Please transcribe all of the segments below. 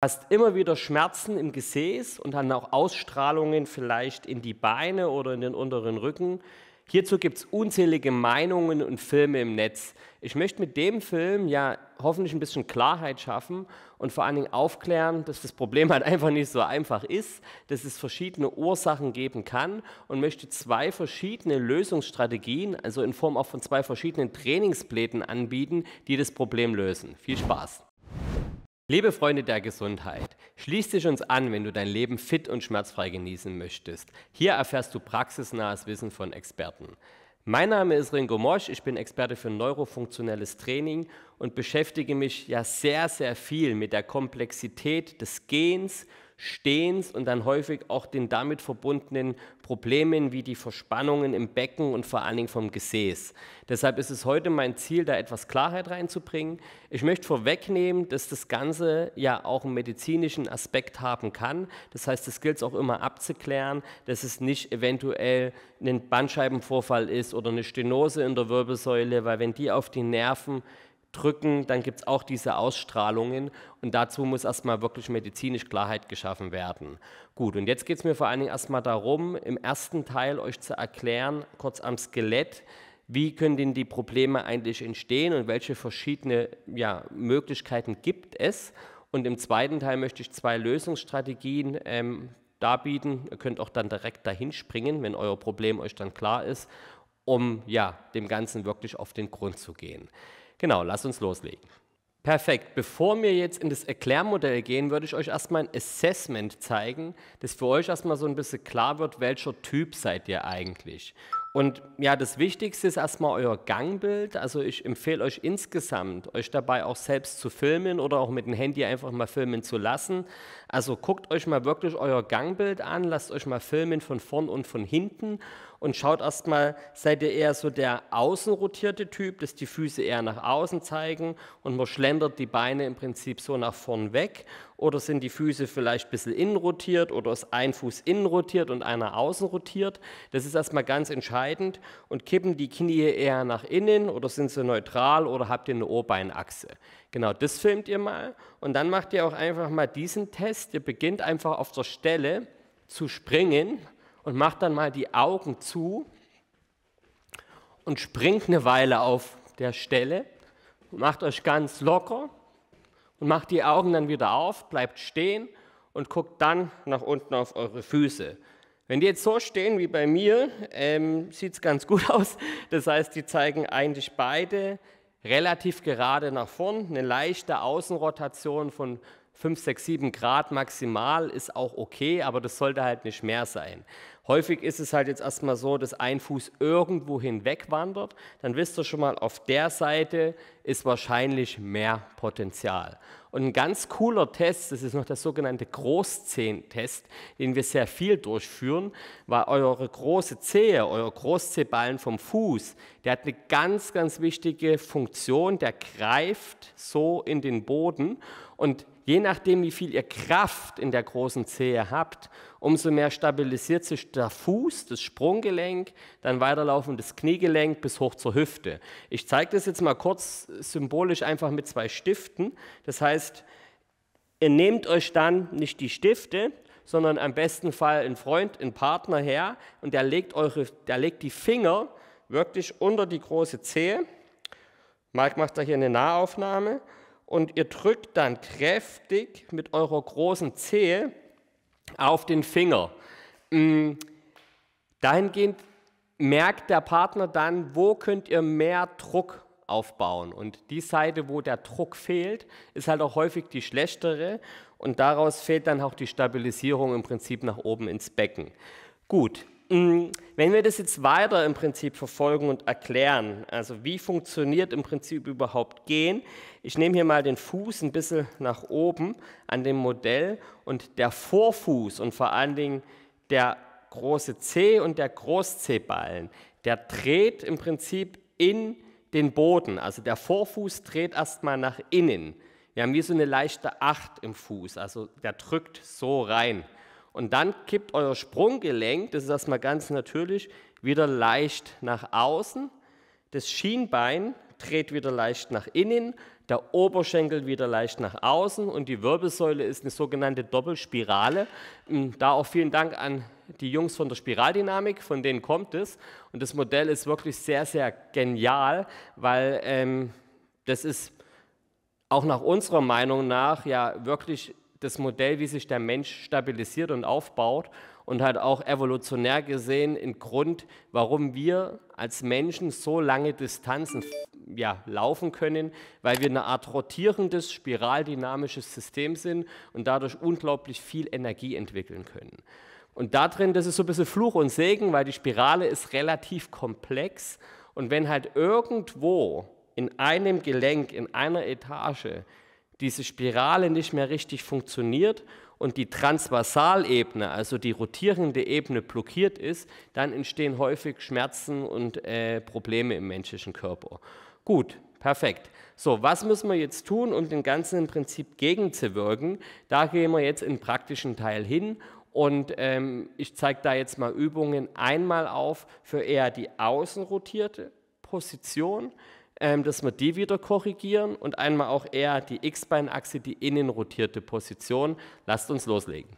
hast immer wieder Schmerzen im Gesäß und dann auch Ausstrahlungen vielleicht in die Beine oder in den unteren Rücken. Hierzu gibt es unzählige Meinungen und Filme im Netz. Ich möchte mit dem Film ja hoffentlich ein bisschen Klarheit schaffen und vor allen Dingen aufklären, dass das Problem halt einfach nicht so einfach ist, dass es verschiedene Ursachen geben kann und möchte zwei verschiedene Lösungsstrategien, also in Form auch von zwei verschiedenen Trainingsplänen anbieten, die das Problem lösen. Viel Spaß! Liebe Freunde der Gesundheit, schließ dich uns an, wenn du dein Leben fit und schmerzfrei genießen möchtest. Hier erfährst du praxisnahes Wissen von Experten. Mein Name ist Ringo Mosch, ich bin Experte für neurofunktionelles Training und beschäftige mich ja sehr, sehr viel mit der Komplexität des Gens Stehens und dann häufig auch den damit verbundenen Problemen wie die Verspannungen im Becken und vor allen Dingen vom Gesäß. Deshalb ist es heute mein Ziel, da etwas Klarheit reinzubringen. Ich möchte vorwegnehmen, dass das Ganze ja auch einen medizinischen Aspekt haben kann. Das heißt, es gilt es auch immer abzuklären, dass es nicht eventuell ein Bandscheibenvorfall ist oder eine Stenose in der Wirbelsäule, weil wenn die auf die Nerven drücken, dann gibt es auch diese Ausstrahlungen und dazu muss erstmal wirklich medizinisch Klarheit geschaffen werden. Gut, und jetzt geht es mir vor allen Dingen erstmal darum, im ersten Teil euch zu erklären, kurz am Skelett, wie können denn die Probleme eigentlich entstehen und welche verschiedene ja, Möglichkeiten gibt es. Und im zweiten Teil möchte ich zwei Lösungsstrategien ähm, darbieten. Ihr könnt auch dann direkt dahin springen, wenn euer Problem euch dann klar ist, um ja, dem Ganzen wirklich auf den Grund zu gehen. Genau, lass uns loslegen. Perfekt. Bevor wir jetzt in das Erklärmodell gehen, würde ich euch erstmal ein Assessment zeigen, dass für euch erstmal so ein bisschen klar wird, welcher Typ seid ihr eigentlich. Und ja, das Wichtigste ist erstmal euer Gangbild. Also ich empfehle euch insgesamt, euch dabei auch selbst zu filmen oder auch mit dem Handy einfach mal filmen zu lassen. Also guckt euch mal wirklich euer Gangbild an, lasst euch mal filmen von vorn und von hinten und schaut erstmal, seid ihr eher so der außenrotierte Typ, dass die Füße eher nach außen zeigen und man schlendert die Beine im Prinzip so nach vorn weg? Oder sind die Füße vielleicht ein bisschen innen rotiert oder ist ein Fuß innen rotiert und einer außen rotiert? Das ist erstmal ganz entscheidend. Und kippen die Knie eher nach innen oder sind sie neutral oder habt ihr eine Ohrbeinachse? Genau, das filmt ihr mal. Und dann macht ihr auch einfach mal diesen Test. Ihr beginnt einfach auf der Stelle zu springen und macht dann mal die Augen zu und springt eine Weile auf der Stelle, macht euch ganz locker und macht die Augen dann wieder auf, bleibt stehen und guckt dann nach unten auf eure Füße. Wenn die jetzt so stehen wie bei mir, ähm, sieht es ganz gut aus. Das heißt, die zeigen eigentlich beide relativ gerade nach vorn, eine leichte Außenrotation von 5, 6, 7 Grad maximal ist auch okay, aber das sollte halt nicht mehr sein. Häufig ist es halt jetzt erstmal so, dass ein Fuß irgendwo hinweg wandert, dann wisst ihr schon mal, auf der Seite ist wahrscheinlich mehr Potenzial. Und ein ganz cooler Test, das ist noch der sogenannte Großzehentest, den wir sehr viel durchführen, war eure große Zehe, euer Großzehballen vom Fuß, der hat eine ganz, ganz wichtige Funktion, der greift so in den Boden und Je nachdem, wie viel ihr Kraft in der großen Zehe habt, umso mehr stabilisiert sich der Fuß, das Sprunggelenk, dann weiterlaufendes Kniegelenk bis hoch zur Hüfte. Ich zeige das jetzt mal kurz symbolisch einfach mit zwei Stiften. Das heißt, ihr nehmt euch dann nicht die Stifte, sondern am besten Fall einen Freund, einen Partner her und der legt, eure, der legt die Finger wirklich unter die große Zehe. Mark macht da hier eine Nahaufnahme und ihr drückt dann kräftig mit eurer großen Zehe auf den Finger. Mm, dahingehend merkt der Partner dann, wo könnt ihr mehr Druck aufbauen. Und die Seite, wo der Druck fehlt, ist halt auch häufig die schlechtere und daraus fehlt dann auch die Stabilisierung im Prinzip nach oben ins Becken. Gut, Mm, wenn wir das jetzt weiter im Prinzip verfolgen und erklären, also wie funktioniert im Prinzip überhaupt Gehen, ich nehme hier mal den Fuß ein bisschen nach oben an dem Modell und der Vorfuß und vor allen Dingen der große C und der Groß-C-Ballen, der dreht im Prinzip in den Boden. Also der Vorfuß dreht erstmal nach innen. Wir haben wie so eine leichte Acht im Fuß, also der drückt so rein. Und dann kippt euer Sprunggelenk, das ist erstmal ganz natürlich, wieder leicht nach außen. Das Schienbein dreht wieder leicht nach innen, der Oberschenkel wieder leicht nach außen und die Wirbelsäule ist eine sogenannte Doppelspirale. Ähm, da auch vielen Dank an die Jungs von der Spiraldynamik, von denen kommt es. Und das Modell ist wirklich sehr, sehr genial, weil ähm, das ist auch nach unserer Meinung nach ja wirklich das Modell, wie sich der Mensch stabilisiert und aufbaut und hat auch evolutionär gesehen einen Grund, warum wir als Menschen so lange Distanzen ja, laufen können, weil wir eine Art rotierendes, spiraldynamisches System sind und dadurch unglaublich viel Energie entwickeln können. Und da drin, das ist so ein bisschen Fluch und Segen, weil die Spirale ist relativ komplex und wenn halt irgendwo in einem Gelenk, in einer Etage diese Spirale nicht mehr richtig funktioniert und die Transversalebene, also die rotierende Ebene, blockiert ist, dann entstehen häufig Schmerzen und äh, Probleme im menschlichen Körper. Gut, perfekt. So, was müssen wir jetzt tun, um dem Ganzen im Prinzip gegenzuwirken? Da gehen wir jetzt in praktischen Teil hin und ähm, ich zeige da jetzt mal Übungen einmal auf für eher die außenrotierte Position ähm, dass wir die wieder korrigieren und einmal auch eher die X-Beinachse, die innenrotierte Position. Lasst uns loslegen.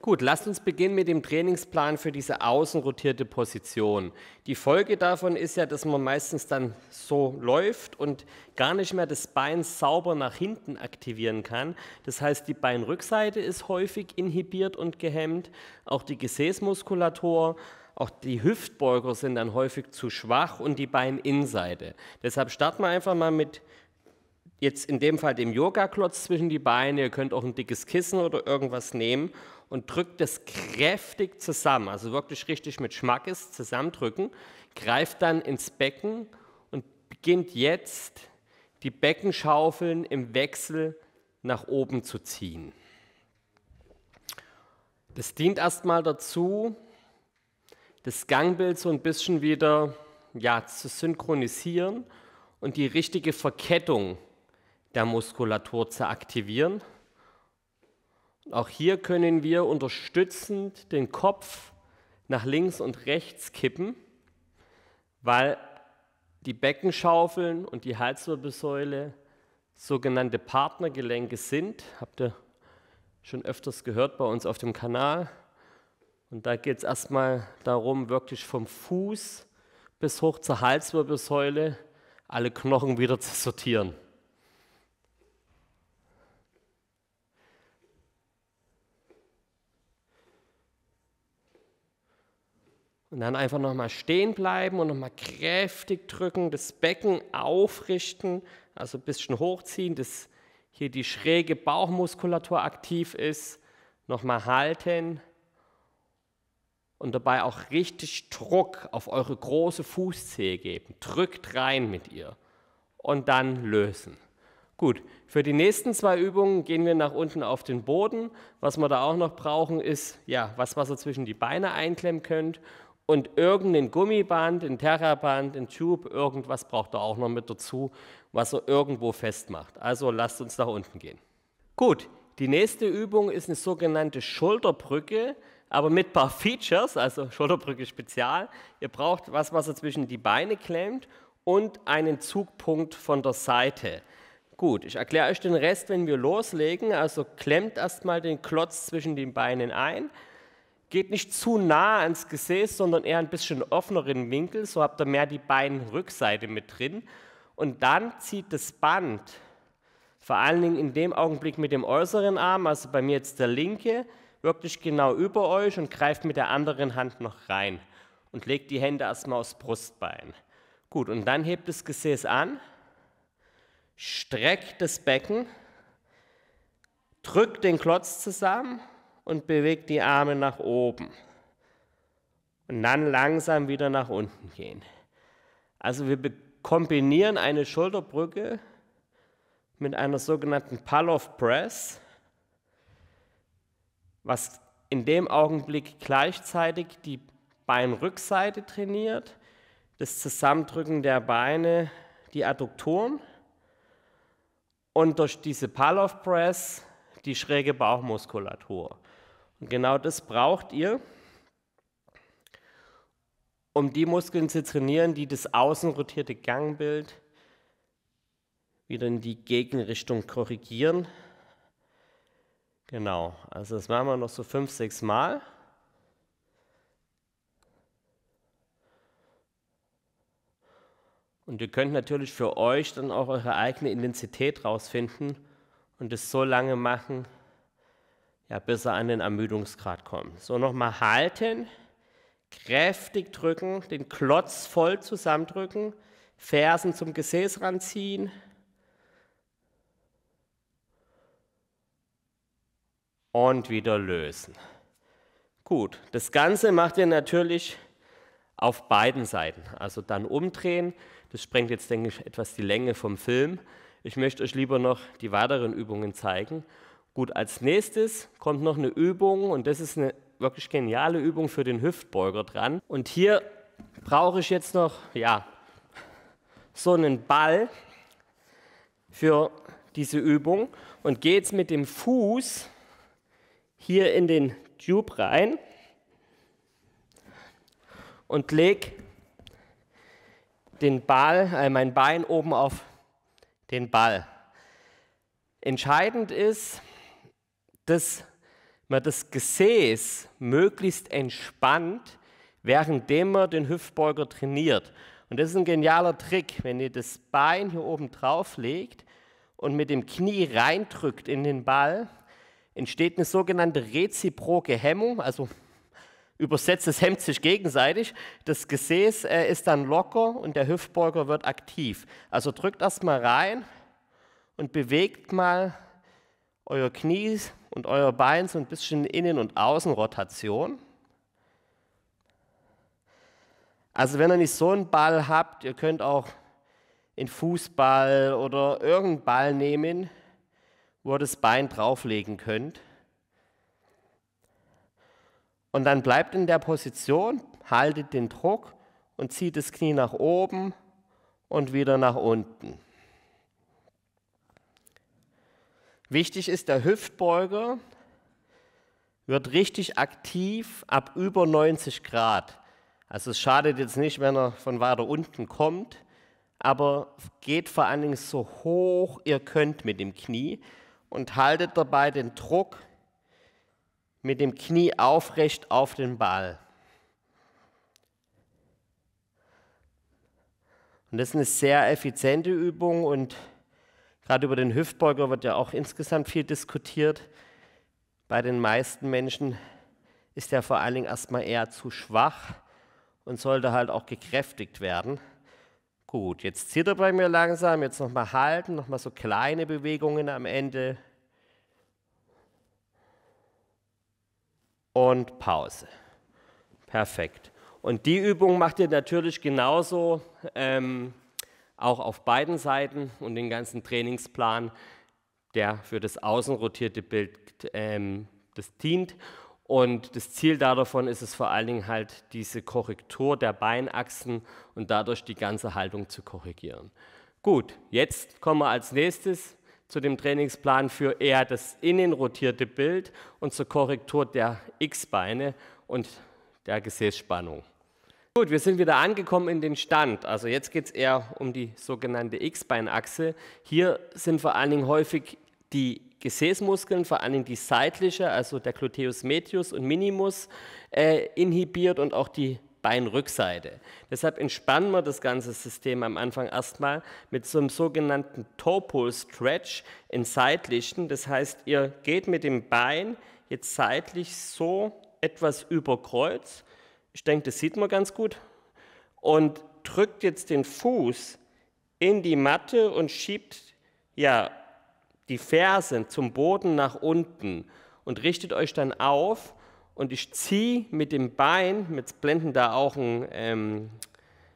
Gut, lasst uns beginnen mit dem Trainingsplan für diese außenrotierte Position. Die Folge davon ist ja, dass man meistens dann so läuft und gar nicht mehr das Bein sauber nach hinten aktivieren kann. Das heißt, die Beinrückseite ist häufig inhibiert und gehemmt, auch die Gesäßmuskulatur, auch die Hüftbeuger sind dann häufig zu schwach und die Beininseite. Deshalb starten wir einfach mal mit jetzt in dem Fall dem Yoga-Klotz zwischen die Beine. Ihr könnt auch ein dickes Kissen oder irgendwas nehmen und drückt das kräftig zusammen, also wirklich richtig mit Schmackes zusammendrücken, greift dann ins Becken und beginnt jetzt die Beckenschaufeln im Wechsel nach oben zu ziehen. Das dient erstmal dazu, das Gangbild so ein bisschen wieder ja, zu synchronisieren und die richtige Verkettung der Muskulatur zu aktivieren. Auch hier können wir unterstützend den Kopf nach links und rechts kippen, weil die Beckenschaufeln und die Halswirbelsäule sogenannte Partnergelenke sind. Habt ihr schon öfters gehört bei uns auf dem Kanal. Und da geht es erstmal darum, wirklich vom Fuß bis hoch zur Halswirbelsäule alle Knochen wieder zu sortieren. Und dann einfach nochmal stehen bleiben und nochmal kräftig drücken, das Becken aufrichten, also ein bisschen hochziehen, dass hier die schräge Bauchmuskulatur aktiv ist. Nochmal halten und dabei auch richtig Druck auf eure große Fußzehe geben. Drückt rein mit ihr und dann lösen. Gut, für die nächsten zwei Übungen gehen wir nach unten auf den Boden. Was wir da auch noch brauchen, ist ja, was, was ihr zwischen die Beine einklemmen könnt. Und irgendein Gummiband, ein Terraband, ein Tube, irgendwas braucht ihr auch noch mit dazu, was ihr irgendwo festmacht. Also lasst uns nach unten gehen. Gut, die nächste Übung ist eine sogenannte Schulterbrücke aber mit ein paar Features, also Schulterbrücke Spezial. Ihr braucht was, was ihr zwischen die Beine klemmt und einen Zugpunkt von der Seite. Gut, ich erkläre euch den Rest, wenn wir loslegen. Also klemmt erstmal den Klotz zwischen den Beinen ein. Geht nicht zu nah ans Gesäß, sondern eher ein bisschen offeneren Winkel. So habt ihr mehr die Beinrückseite mit drin. Und dann zieht das Band, vor allen Dingen in dem Augenblick mit dem äußeren Arm, also bei mir jetzt der linke, wirklich genau über euch und greift mit der anderen Hand noch rein und legt die Hände erstmal aufs Brustbein. Gut, und dann hebt das Gesäß an, streckt das Becken, drückt den Klotz zusammen und bewegt die Arme nach oben. Und dann langsam wieder nach unten gehen. Also wir kombinieren eine Schulterbrücke mit einer sogenannten Pull-off Press was in dem Augenblick gleichzeitig die Beinrückseite trainiert, das Zusammendrücken der Beine, die Adduktoren und durch diese Palov Press die schräge Bauchmuskulatur. Und genau das braucht ihr, um die Muskeln zu trainieren, die das außenrotierte Gangbild wieder in die Gegenrichtung korrigieren Genau, also das machen wir noch so fünf, sechs Mal. Und ihr könnt natürlich für euch dann auch eure eigene Intensität rausfinden und es so lange machen, ja, bis er an den Ermüdungsgrad kommt. So nochmal halten, kräftig drücken, den Klotz voll zusammendrücken, Fersen zum Gesäß ranziehen. ziehen. und wieder lösen. Gut, das Ganze macht ihr natürlich auf beiden Seiten. Also dann umdrehen, das sprengt jetzt, denke ich, etwas die Länge vom Film. Ich möchte euch lieber noch die weiteren Übungen zeigen. Gut, als nächstes kommt noch eine Übung und das ist eine wirklich geniale Übung für den Hüftbeuger dran. Und hier brauche ich jetzt noch, ja, so einen Ball für diese Übung und gehe jetzt mit dem Fuß hier in den Tube rein und lege den Ball, äh, mein Bein oben auf den Ball. Entscheidend ist, dass man das Gesäß möglichst entspannt, währenddem man den Hüftbeuger trainiert. Und das ist ein genialer Trick, wenn ihr das Bein hier oben drauf legt und mit dem Knie reindrückt in den Ball, entsteht eine sogenannte reziproke Hemmung, also übersetzt, es hemmt sich gegenseitig. Das Gesäß äh, ist dann locker und der Hüftbeuger wird aktiv. Also drückt erstmal rein und bewegt mal euer Knie und euer Bein so ein bisschen Innen- und Außenrotation. Also wenn ihr nicht so einen Ball habt, ihr könnt auch einen Fußball oder irgendeinen Ball nehmen, wo ihr das Bein drauflegen könnt. Und dann bleibt in der Position, haltet den Druck und zieht das Knie nach oben und wieder nach unten. Wichtig ist, der Hüftbeuger wird richtig aktiv ab über 90 Grad. Also es schadet jetzt nicht, wenn er von weiter unten kommt, aber geht vor allen Dingen so hoch ihr könnt mit dem Knie, und haltet dabei den Druck mit dem Knie aufrecht auf den Ball. Und das ist eine sehr effiziente Übung und gerade über den Hüftbeuger wird ja auch insgesamt viel diskutiert. Bei den meisten Menschen ist der vor allen Dingen erstmal eher zu schwach und sollte halt auch gekräftigt werden. Gut, jetzt zieht er bei mir langsam, jetzt nochmal halten, nochmal so kleine Bewegungen am Ende. Und Pause. Perfekt. Und die Übung macht ihr natürlich genauso, ähm, auch auf beiden Seiten und den ganzen Trainingsplan, der für das außenrotierte Bild ähm, das dient. Und das Ziel davon ist es vor allen Dingen halt, diese Korrektur der Beinachsen und dadurch die ganze Haltung zu korrigieren. Gut, jetzt kommen wir als nächstes zu dem Trainingsplan für eher das innen rotierte Bild und zur Korrektur der X-Beine und der Gesäßspannung. Gut, wir sind wieder angekommen in den Stand. Also jetzt geht es eher um die sogenannte X-Beinachse. Hier sind vor allen Dingen häufig die Gesäßmuskeln, vor allem die seitliche, also der Gluteus medius und minimus, äh, inhibiert und auch die Beinrückseite. Deshalb entspannen wir das ganze System am Anfang erstmal mit so einem sogenannten Topo-Stretch in seitlichen. Das heißt, ihr geht mit dem Bein jetzt seitlich so etwas über Kreuz. Ich denke, das sieht man ganz gut. Und drückt jetzt den Fuß in die Matte und schiebt ja die Fersen zum Boden nach unten und richtet euch dann auf und ich ziehe mit dem Bein, mit Blenden da auch ein, ähm,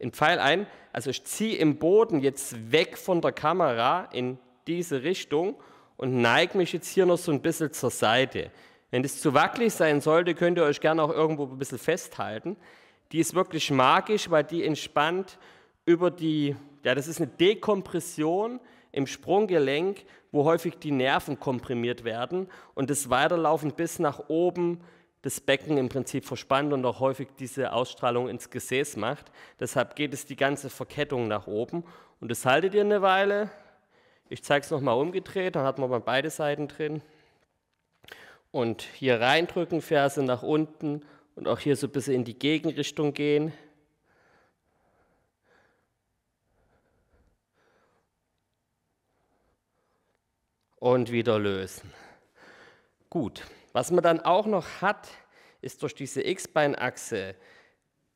einen Pfeil ein, also ich ziehe im Boden jetzt weg von der Kamera in diese Richtung und neige mich jetzt hier noch so ein bisschen zur Seite. Wenn das zu wackelig sein sollte, könnt ihr euch gerne auch irgendwo ein bisschen festhalten. Die ist wirklich magisch, weil die entspannt über die, ja das ist eine Dekompression, im Sprunggelenk, wo häufig die Nerven komprimiert werden und das Weiterlaufen bis nach oben das Becken im Prinzip verspannt und auch häufig diese Ausstrahlung ins Gesäß macht. Deshalb geht es die ganze Verkettung nach oben und das haltet ihr eine Weile. Ich zeige es nochmal umgedreht, dann hat man beide Seiten drin. Und hier reindrücken, Ferse nach unten und auch hier so ein bisschen in die Gegenrichtung gehen. und wieder lösen. Gut, was man dann auch noch hat, ist durch diese X-Beinachse,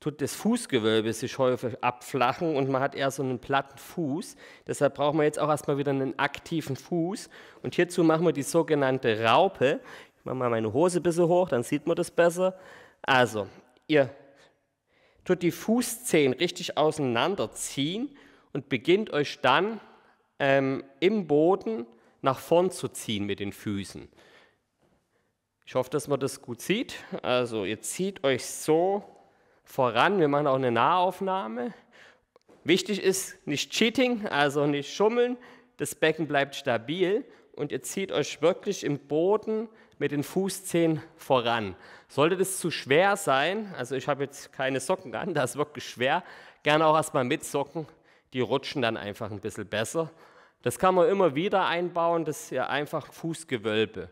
tut das Fußgewölbe sich häufig abflachen und man hat eher so einen platten Fuß. Deshalb braucht man jetzt auch erstmal wieder einen aktiven Fuß. Und hierzu machen wir die sogenannte Raupe. Ich mache mal meine Hose ein bisschen hoch, dann sieht man das besser. Also, ihr tut die Fußzehen richtig auseinanderziehen und beginnt euch dann ähm, im Boden nach vorn zu ziehen mit den Füßen. Ich hoffe, dass man das gut sieht. Also ihr zieht euch so voran. Wir machen auch eine Nahaufnahme. Wichtig ist nicht Cheating, also nicht schummeln. Das Becken bleibt stabil und ihr zieht euch wirklich im Boden mit den Fußzehen voran. Sollte das zu schwer sein, also ich habe jetzt keine Socken an, das ist wirklich schwer, gerne auch erstmal mit Socken, die rutschen dann einfach ein bisschen besser das kann man immer wieder einbauen, dass ihr einfach Fußgewölbe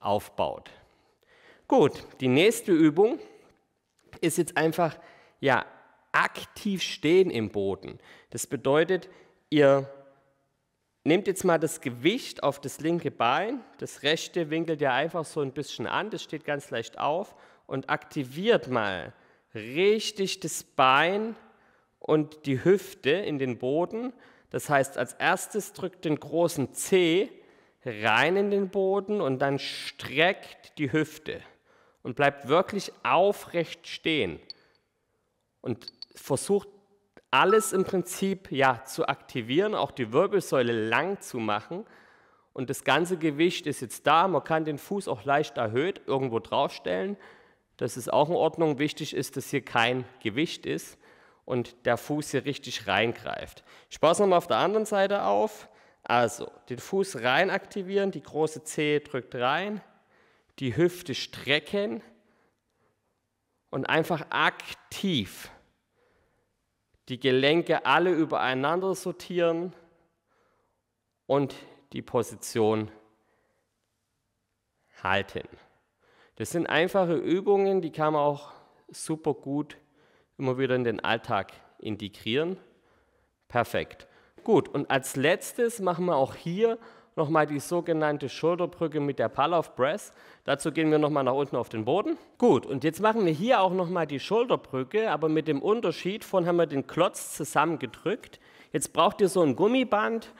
aufbaut. Gut, die nächste Übung ist jetzt einfach ja aktiv stehen im Boden. Das bedeutet, ihr nehmt jetzt mal das Gewicht auf das linke Bein, das rechte winkelt ihr einfach so ein bisschen an, das steht ganz leicht auf und aktiviert mal richtig das Bein und die Hüfte in den Boden das heißt, als erstes drückt den großen C rein in den Boden und dann streckt die Hüfte und bleibt wirklich aufrecht stehen und versucht alles im Prinzip ja zu aktivieren, auch die Wirbelsäule lang zu machen und das ganze Gewicht ist jetzt da. Man kann den Fuß auch leicht erhöht irgendwo draufstellen. Das ist auch in Ordnung. Wichtig ist, dass hier kein Gewicht ist und der Fuß hier richtig reingreift. Ich baue nochmal auf der anderen Seite auf. Also den Fuß rein aktivieren, die große Zehe drückt rein, die Hüfte strecken und einfach aktiv die Gelenke alle übereinander sortieren und die Position halten. Das sind einfache Übungen, die kann man auch super gut immer wieder in den Alltag integrieren. Perfekt. Gut, und als letztes machen wir auch hier nochmal die sogenannte Schulterbrücke mit der Pull of Breath. Dazu gehen wir nochmal nach unten auf den Boden. Gut, und jetzt machen wir hier auch nochmal die Schulterbrücke, aber mit dem Unterschied, vorhin haben wir den Klotz zusammengedrückt. Jetzt braucht ihr so ein Gummiband.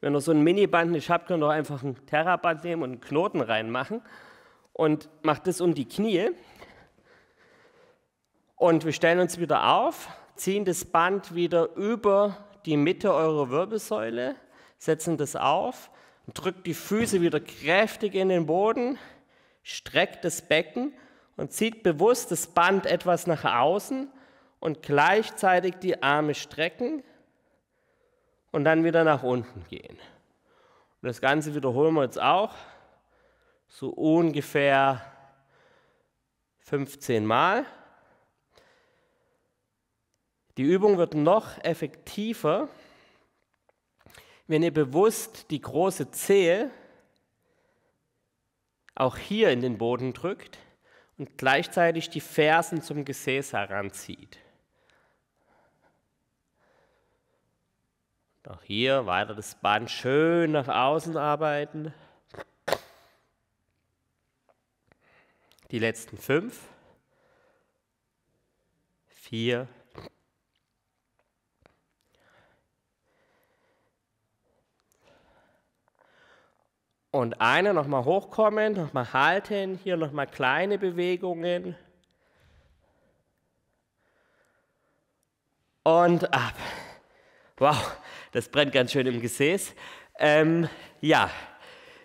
Wenn ihr so ein Miniband nicht habt, könnt ihr auch einfach ein Terraband nehmen und einen Knoten reinmachen. Und macht das um die Knie. Und wir stellen uns wieder auf, ziehen das Band wieder über die Mitte eurer Wirbelsäule, setzen das auf, drückt die Füße wieder kräftig in den Boden, streckt das Becken und zieht bewusst das Band etwas nach außen und gleichzeitig die Arme strecken und dann wieder nach unten gehen. Und das Ganze wiederholen wir jetzt auch so ungefähr 15 Mal. Die Übung wird noch effektiver, wenn ihr bewusst die große Zehe auch hier in den Boden drückt und gleichzeitig die Fersen zum Gesäß heranzieht. Auch hier weiter das Band schön nach außen arbeiten. Die letzten fünf. Vier. Und eine nochmal hochkommen, nochmal halten, hier nochmal kleine Bewegungen. Und ab. Wow, das brennt ganz schön im Gesäß. Ähm, ja,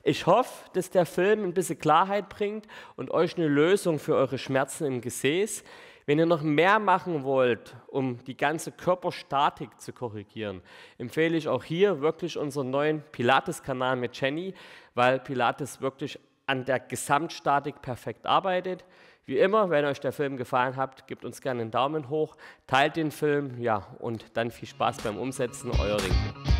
ich hoffe, dass der Film ein bisschen Klarheit bringt und euch eine Lösung für eure Schmerzen im Gesäß. Wenn ihr noch mehr machen wollt, um die ganze Körperstatik zu korrigieren, empfehle ich auch hier wirklich unseren neuen Pilates-Kanal mit Jenny, weil Pilates wirklich an der Gesamtstatik perfekt arbeitet. Wie immer, wenn euch der Film gefallen hat, gebt uns gerne einen Daumen hoch, teilt den Film, ja, und dann viel Spaß beim Umsetzen, euer Ring.